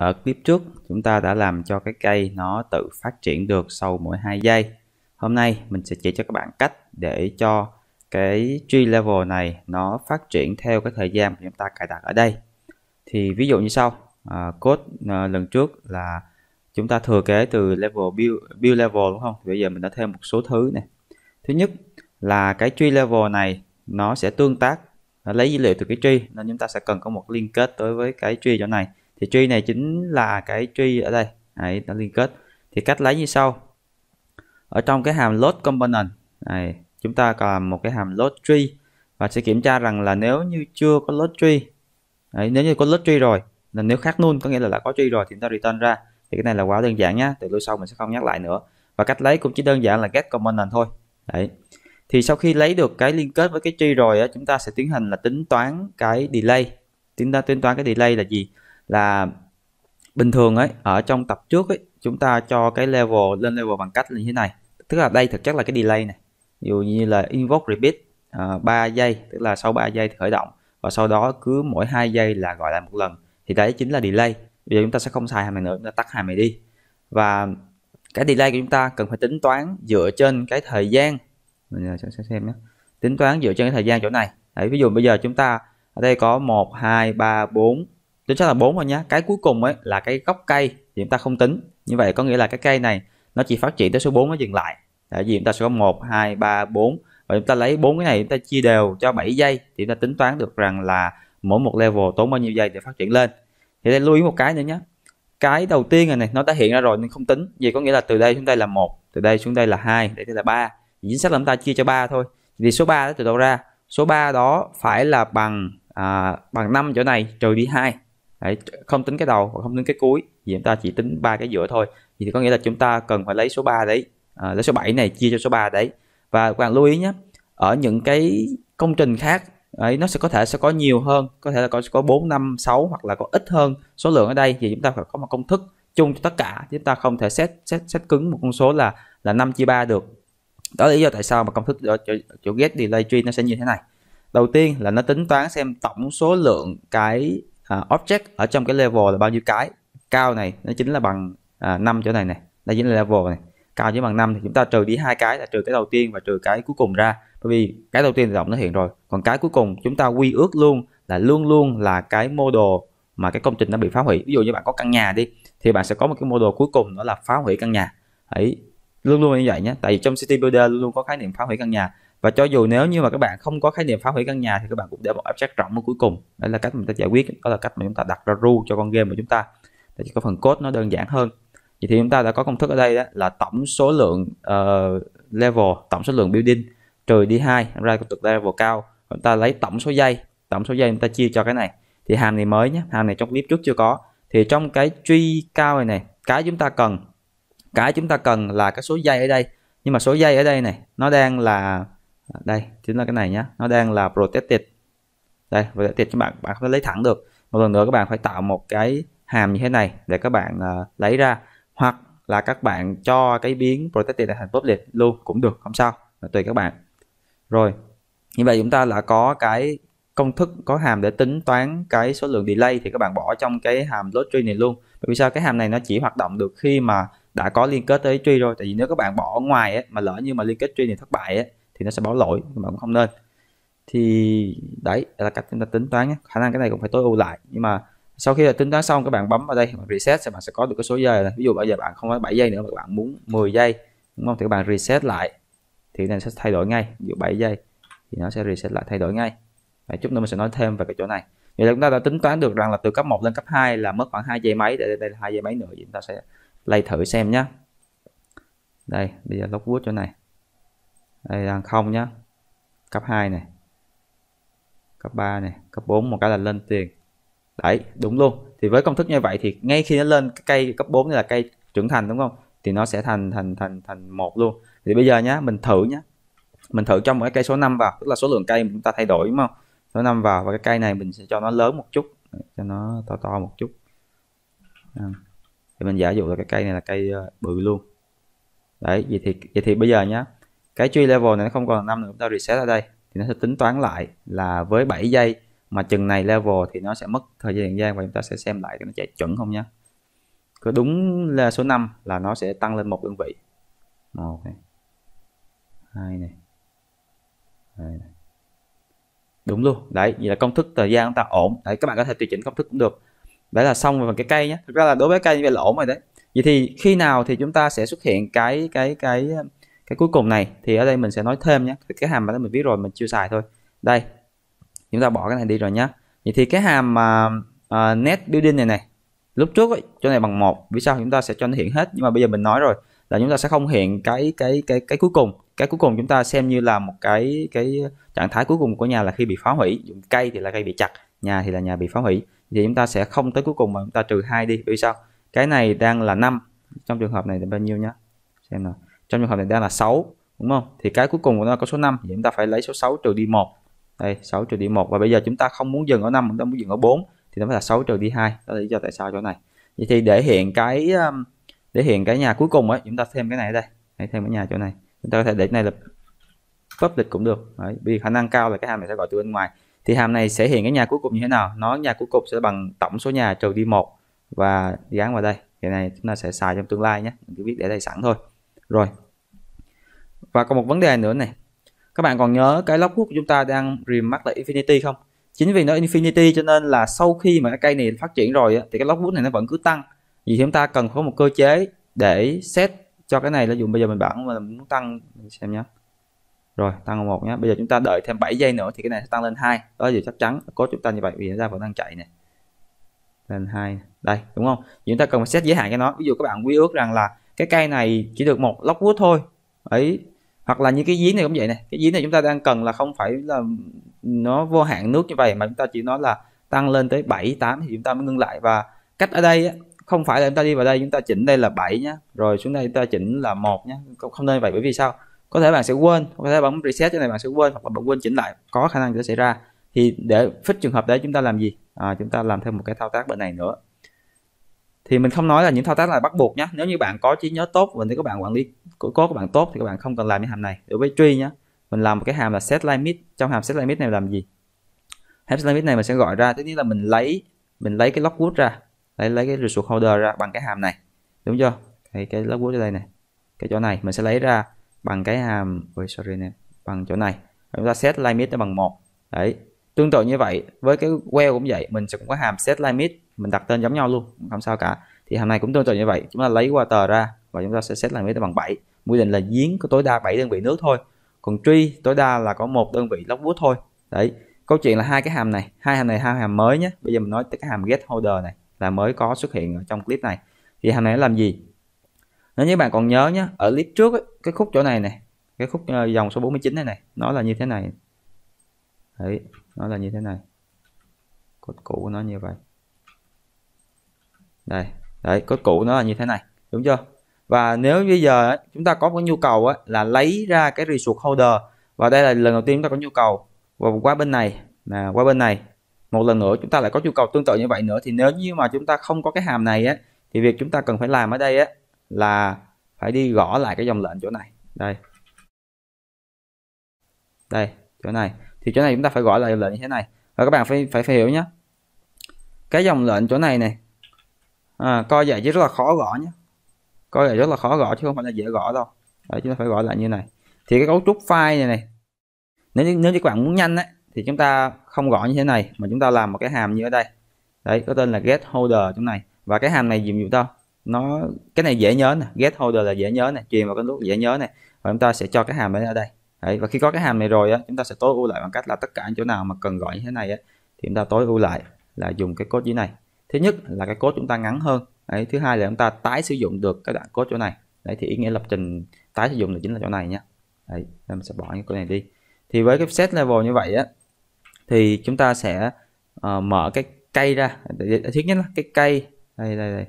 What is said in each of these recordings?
ở clip trước chúng ta đã làm cho cái cây nó tự phát triển được sau mỗi 2 giây hôm nay mình sẽ chỉ cho các bạn cách để cho cái tree level này nó phát triển theo cái thời gian mà chúng ta cài đặt ở đây thì ví dụ như sau à, code à, lần trước là chúng ta thừa kế từ level build, build level đúng không thì bây giờ mình đã thêm một số thứ này thứ nhất là cái tree level này nó sẽ tương tác nó lấy dữ liệu từ cái tree nên chúng ta sẽ cần có một liên kết đối với cái tree chỗ này thì tree này chính là cái tree ở đây đấy nó liên kết thì cách lấy như sau ở trong cái hàm load component này chúng ta có một cái hàm load tree và sẽ kiểm tra rằng là nếu như chưa có load tree đấy, nếu như có load tree rồi là nếu khác null có nghĩa là đã có tree rồi thì chúng ta return ra thì cái này là quá đơn giản nhá từ lúc sau mình sẽ không nhắc lại nữa và cách lấy cũng chỉ đơn giản là get component thôi đấy thì sau khi lấy được cái liên kết với cái tree rồi á, chúng ta sẽ tiến hành là tính toán cái delay tính ta tính toán cái delay là gì là bình thường ấy ở trong tập trước ấy chúng ta cho cái level lên level bằng cách là như thế này tức là đây thực chất là cái delay này dù như là invoke repeat uh, à, 3 giây tức là sau 3 giây thì khởi động và sau đó cứ mỗi 2 giây là gọi lại một lần thì đấy chính là delay bây giờ chúng ta sẽ không xài hàm này nữa chúng ta tắt hàm này đi và cái delay của chúng ta cần phải tính toán dựa trên cái thời gian mình sẽ xem nhé tính toán dựa trên cái thời gian chỗ này đấy ví dụ bây giờ chúng ta ở đây có 1 2 3 4 chính xác là 4 thôi nhé cái cuối cùng ấy là cái gốc cây thì chúng ta không tính như vậy có nghĩa là cái cây này nó chỉ phát triển tới số 4 nó dừng lại tại vì chúng ta sẽ có 1 2 3 4 và chúng ta lấy bốn cái này chúng ta chia đều cho 7 giây thì chúng ta tính toán được rằng là mỗi một level tốn bao nhiêu giây để phát triển lên thì đây lưu ý một cái nữa nhé cái đầu tiên này, này nó đã hiện ra rồi nhưng không tính vì có nghĩa là từ đây xuống đây là một từ đây xuống đây là hai đây là ba chính xác là chúng ta chia cho ba thôi thì số 3 đó từ đâu ra số 3 đó phải là bằng à, bằng 5 chỗ này trừ đi 2 Đấy, không tính cái đầu và không tính cái cuối thì chúng ta chỉ tính ba cái giữa thôi thì, có nghĩa là chúng ta cần phải lấy số 3 đấy à, lấy số 7 này chia cho số 3 đấy và các bạn lưu ý nhé ở những cái công trình khác ấy nó sẽ có thể sẽ có nhiều hơn có thể là có có 4 5 6 hoặc là có ít hơn số lượng ở đây thì chúng ta phải có một công thức chung cho tất cả chúng ta không thể xét xét xét cứng một con số là là 5 chia 3 được đó là lý do tại sao mà công thức chỗ, chỗ get delay tree nó sẽ như thế này đầu tiên là nó tính toán xem tổng số lượng cái uh, object ở trong cái level là bao nhiêu cái cao này nó chính là bằng uh, à, 5 chỗ này này đây chính là level này cao chỉ bằng 5 thì chúng ta trừ đi hai cái là trừ cái đầu tiên và trừ cái cuối cùng ra bởi vì cái đầu tiên tự động nó hiện rồi còn cái cuối cùng chúng ta quy ước luôn là luôn luôn là cái mô đồ mà cái công trình nó bị phá hủy ví dụ như bạn có căn nhà đi thì bạn sẽ có một cái mô đồ cuối cùng đó là phá hủy căn nhà ấy luôn luôn như vậy nhé tại vì trong city builder luôn luôn có khái niệm phá hủy căn nhà và cho dù nếu như mà các bạn không có khái niệm phá hủy căn nhà thì các bạn cũng để một abstract rộng ở cuối cùng đấy là cách mà chúng ta giải quyết đó là cách mà chúng ta đặt ra rule cho con game của chúng ta để cho phần code nó đơn giản hơn vậy thì chúng ta đã có công thức ở đây đó là tổng số lượng uh, level tổng số lượng building trừ đi hai ra công level cao chúng ta lấy tổng số dây tổng số dây chúng ta chia cho cái này thì hàm này mới nhé hàm này trong clip trước chưa có thì trong cái truy cao này này cái chúng ta cần cái chúng ta cần là cái số dây ở đây nhưng mà số dây ở đây này nó đang là đây chính là cái này nhá nó đang là protected đây protected các bạn bạn phải lấy thẳng được một lần nữa các bạn phải tạo một cái hàm như thế này để các bạn uh, lấy ra hoặc là các bạn cho cái biến protected là thành public luôn cũng được không sao là tùy các bạn rồi như vậy chúng ta đã có cái công thức có hàm để tính toán cái số lượng delay thì các bạn bỏ trong cái hàm load tree này luôn bởi vì sao cái hàm này nó chỉ hoạt động được khi mà đã có liên kết tới tree rồi tại vì nếu các bạn bỏ ngoài ấy, mà lỡ như mà liên kết tree này thất bại ấy, thì nó sẽ báo lỗi nhưng bạn cũng không nên thì đấy là cách chúng ta tính toán nhé khả năng cái này cũng phải tối ưu lại nhưng mà sau khi là tính toán xong các bạn bấm vào đây bạn reset thì bạn sẽ có được cái số giây này ví dụ bây giờ bạn không có 7 giây nữa mà bạn muốn 10 giây đúng không thì các bạn reset lại thì nó sẽ thay đổi ngay ví dụ 7 giây thì nó sẽ reset lại thay đổi ngay Đấy, chút nữa mình sẽ nói thêm về cái chỗ này vậy là chúng ta đã tính toán được rằng là từ cấp 1 lên cấp 2 là mất khoảng 2 giây máy để đây là 2 giây máy nữa thì chúng ta sẽ lay thử xem nhé đây bây giờ lóc vuốt chỗ này đây đang không nhá cấp 2 này cấp 3 này cấp 4 một cái là lên tiền đấy đúng luôn thì với công thức như vậy thì ngay khi nó lên cây cấp 4 là cây trưởng thành đúng không thì nó sẽ thành thành thành thành một luôn thì bây giờ nhá mình thử nhá mình thử cho một cái cây số 5 vào tức là số lượng cây chúng ta thay đổi đúng không số 5 vào và cái cây này mình sẽ cho nó lớn một chút cho nó to to một chút à. thì mình giả dụ là cái cây này là cây ờ, bự luôn đấy vậy thì vậy thì bây giờ nhá cái tree level này nó không còn là 5 nữa chúng ta reset ở đây thì nó sẽ tính toán lại là với 7 giây mà chừng này level thì nó sẽ mất thời gian, gian và chúng ta sẽ xem lại nó chạy chuẩn không nhé cứ đúng là số 5 là nó sẽ tăng lên một đơn vị một này hai này, hai này. đúng luôn đấy vậy là công thức thời gian chúng ta ổn đấy các bạn có thể tùy chỉnh công thức cũng được đấy là xong về cái cây nhé thực ra là đối với cây như vậy là ổn rồi đấy vậy thì khi nào thì chúng ta sẽ xuất hiện cái cái cái cái cuối cùng này thì ở đây mình sẽ nói thêm nhé cái hàm mà mình viết rồi mình chưa xài thôi đây chúng ta bỏ cái này đi rồi nhá vậy thì cái hàm mà uh, uh, net building này này lúc trước ấy, chỗ này bằng một vì sao chúng ta sẽ cho nó hiện hết nhưng mà bây giờ mình nói rồi là chúng ta sẽ không hiện cái cái cái cái cuối cùng cái cuối cùng chúng ta xem như là một cái cái trạng thái cuối cùng của nhà là khi bị phá hủy cây thì là cây bị chặt nhà thì là nhà bị phá hủy thì chúng ta sẽ không tới cuối cùng mà chúng ta trừ hai đi vì sao cái này đang là 5 trong trường hợp này là bao nhiêu nhá xem nào trong trường hợp này đang là 6 đúng không thì cái cuối cùng của nó là có số 5 thì chúng ta phải lấy số 6 trừ đi 1 đây 6 trừ đi 1 và bây giờ chúng ta không muốn dừng ở 5 chúng ta muốn dừng ở 4 thì nó phải là 6 trừ đi 2 đó là lý do tại sao chỗ này vậy thì để hiện cái um, để hiện cái nhà cuối cùng ấy chúng ta thêm cái này ở đây hãy thêm cái nhà chỗ này chúng ta có thể để cái này là public cũng được Đấy, vì khả năng cao là cái hàm này sẽ gọi từ bên ngoài thì hàm này sẽ hiện cái nhà cuối cùng như thế nào nó nhà cuối cùng sẽ bằng tổng số nhà trừ đi một và dán vào đây cái này chúng ta sẽ xài trong tương lai nhé mình cứ biết để đây sẵn thôi rồi. Và còn một vấn đề nữa này. Các bạn còn nhớ cái logbook của chúng ta đang remark là Infinity không? Chính vì nó Infinity cho nên là sau khi mà cái cây này phát triển rồi thì cái logbook này nó vẫn cứ tăng. Vì chúng ta cần có một cơ chế để set cho cái này là dùng bây giờ mình bảo mà muốn tăng mình xem nhé. Rồi, tăng một nhé. Bây giờ chúng ta đợi thêm 7 giây nữa thì cái này sẽ tăng lên hai Đó là điều chắc chắn. Có chúng ta như vậy vì nó ra vẫn đang chạy này Lên hai Đây, đúng không? Chúng ta cần phải set giới hạn cho nó. Ví dụ các bạn quy ước rằng là cái cây này chỉ được một Lockwood thôi ấy hoặc là như cái giếng này cũng vậy này cái giếng này chúng ta đang cần là không phải là nó vô hạn nước như vậy mà chúng ta chỉ nói là tăng lên tới 7 8 thì chúng ta mới ngưng lại và cách ở đây không phải là chúng ta đi vào đây chúng ta chỉnh đây là 7 nhé rồi xuống đây chúng ta chỉnh là một nhé không nên vậy bởi vì sao có thể bạn sẽ quên có thể bấm reset trên này bạn sẽ quên hoặc là bạn quên chỉnh lại có khả năng sẽ xảy ra thì để fix trường hợp đấy chúng ta làm gì à, chúng ta làm thêm một cái thao tác bên này nữa thì mình không nói là những thao tác là bắt buộc nhé nếu như bạn có trí nhớ tốt và nếu các bạn quản lý cốt của bạn tốt thì các bạn không cần làm những hàm này đối với truy nhé mình làm một cái hàm là set limit trong hàm set limit này làm gì hàm set limit này mình sẽ gọi ra tức là mình lấy mình lấy cái lockwood ra lấy lấy cái resource holder ra bằng cái hàm này đúng chưa cái cái lockwood ở đây này cái chỗ này mình sẽ lấy ra bằng cái hàm ôi sorry này, bằng chỗ này chúng ta set limit nó bằng một đấy tương tự như vậy với cái well cũng vậy mình sẽ cũng có hàm set limit mình đặt tên giống nhau luôn không sao cả thì hàm này cũng tương tự như vậy chúng ta lấy qua tờ ra và chúng ta sẽ set làm cái bằng 7 quy định là giếng có tối đa 7 đơn vị nước thôi còn truy tối đa là có một đơn vị lốc bút thôi đấy câu chuyện là hai cái hàm này hai hàm này hai hàm mới nhé bây giờ mình nói tới cái hàm get holder này là mới có xuất hiện ở trong clip này thì hàm này làm gì nếu như bạn còn nhớ nhé ở clip trước ấy, cái khúc chỗ này này cái khúc ờ, dòng số 49 này này nó là như thế này đấy nó là như thế này code cũ của nó như vậy đây đấy có cũ nó là như thế này đúng chưa và nếu bây giờ chúng ta có cái nhu cầu là lấy ra cái resource holder và đây là lần đầu tiên chúng ta có nhu cầu và qua bên này là qua bên này một lần nữa chúng ta lại có nhu cầu tương tự như vậy nữa thì nếu như mà chúng ta không có cái hàm này á thì việc chúng ta cần phải làm ở đây á là phải đi gõ lại cái dòng lệnh chỗ này đây đây chỗ này thì chỗ này chúng ta phải gõ lại lệnh như thế này và các bạn phải phải, phải hiểu nhé cái dòng lệnh chỗ này này à, co giải chứ rất là khó gõ nhé coi vậy rất là khó gõ chứ không phải là dễ gõ đâu Đấy, chúng ta phải gõ lại như này thì cái cấu trúc file này này nếu nếu như các bạn muốn nhanh ấy, thì chúng ta không gõ như thế này mà chúng ta làm một cái hàm như ở đây đấy có tên là get holder trong này và cái hàm này dùng dụ đâu nó cái này dễ nhớ nè get holder là dễ nhớ này truyền vào cái nút dễ nhớ này và chúng ta sẽ cho cái hàm ở đây đấy, và khi có cái hàm này rồi á, chúng ta sẽ tối ưu lại bằng cách là tất cả chỗ nào mà cần gọi như thế này á, thì chúng ta tối ưu lại là dùng cái code dưới này thứ nhất là cái code chúng ta ngắn hơn đấy thứ hai là chúng ta tái sử dụng được cái đoạn code chỗ này đấy thì ý nghĩa lập trình tái sử dụng là chính là chỗ này nhé đấy mình sẽ bỏ những cái này đi thì với cái set level như vậy á thì chúng ta sẽ uh, mở cái cây ra thứ nhất là cái cây đây đây đây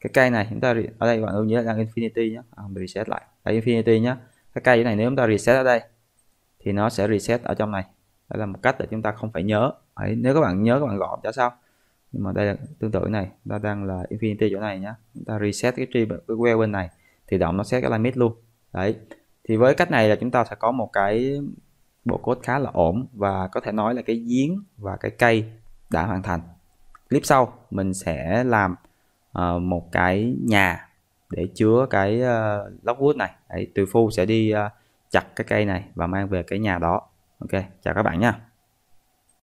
cái cây này chúng ta ở đây bạn nhớ là infinity nhé à, reset lại đây infinity nhé cái cây này nếu chúng ta reset ở đây thì nó sẽ reset ở trong này đây là một cách để chúng ta không phải nhớ đấy, nếu các bạn nhớ các bạn gõ chả sao nhưng mà đây là tương tự này ta đang là infinity chỗ này nhá chúng ta reset cái tree cái que bên này thì động nó set cái limit luôn đấy thì với cách này là chúng ta sẽ có một cái bộ code khá là ổn và có thể nói là cái giếng và cái cây đã hoàn thành clip sau mình sẽ làm uh, một cái nhà để chứa cái uh, lockwood này đấy, từ phu sẽ đi uh, chặt cái cây này và mang về cái nhà đó ok chào các bạn nha